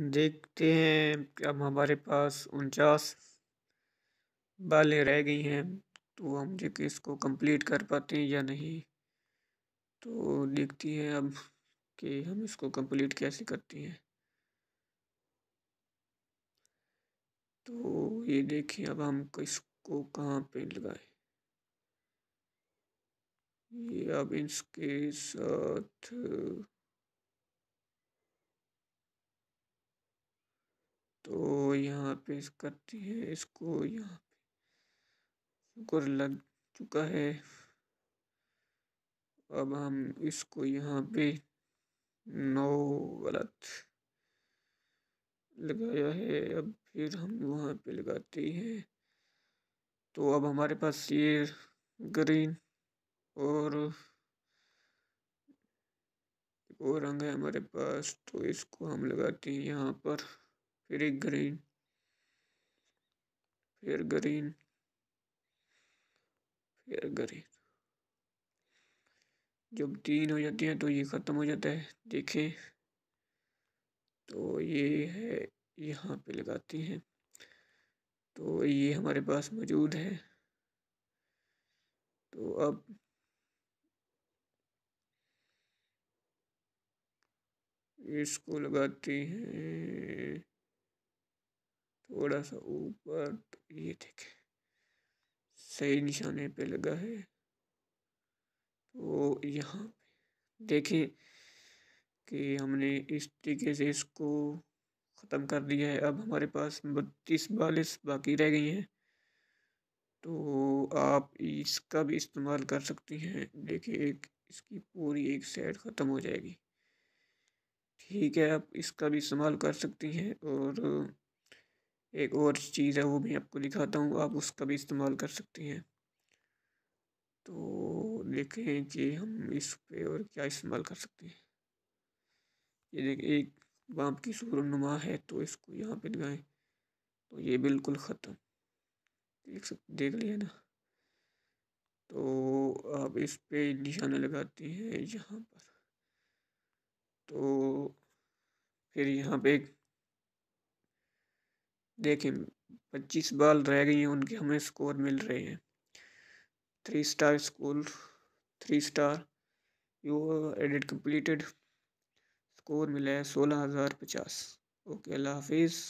देखते हैं अब हमारे पास उनचास बालें रह गई हैं तो हम जो कि इसको कंप्लीट कर पाते हैं या नहीं तो देखती हैं अब कि हम इसको कंप्लीट कैसे करते हैं तो ये देखिए अब हम इसको कहाँ पे लगाएं ये अब इसके साथ तो यहाँ पे इस करती है इसको यहाँ पे शुक्र लग चुका है अब हम इसको यहाँ पे नौ गलत लगाया है अब फिर हम वहाँ पे लगाते हैं तो अब हमारे पास ये ग्रीन और वो रंग है हमारे पास तो इसको हम लगाते हैं यहाँ पर फिर एक ग्रीन फिर ग्रीन फिर ग्रीन जब तीन हो जाती है तो ये ख़त्म हो जाता है देखें तो ये है यहाँ पे लगाती हैं तो ये हमारे पास मौजूद है तो अब इसको लगाती हैं थोड़ा सा ऊपर तो ये देखें सही निशाने पे लगा है तो यहाँ पे देखें कि हमने इस तरीके से इसको ख़त्म कर दिया है अब हमारे पास बत्तीस बालिस बाकी रह गई हैं तो आप इसका भी इस्तेमाल कर सकती हैं देखिए एक इसकी पूरी एक सेट ख़त्म हो जाएगी ठीक है आप इसका भी इस्तेमाल कर सकती हैं और एक और चीज़ है वो भी आपको दिखाता हूँ आप उसका भी इस्तेमाल कर सकते हैं तो देखें कि हम इस पे और क्या इस्तेमाल कर सकते हैं ये देखें एक बाप की सूरनुमा है तो इसको यहाँ पे लगाएं तो ये बिल्कुल ख़त्म देख सक देख लिया ना तो आप इस पे निशाना लगाते हैं यहाँ पर तो फिर यहाँ पे एक देखिए पच्चीस बॉल रह गई हैं उनके हमें स्कोर मिल रहे हैं three star score three star you edit completed score मिला है सोलह हज़ार पचास ओके अल्लाह हाफिज़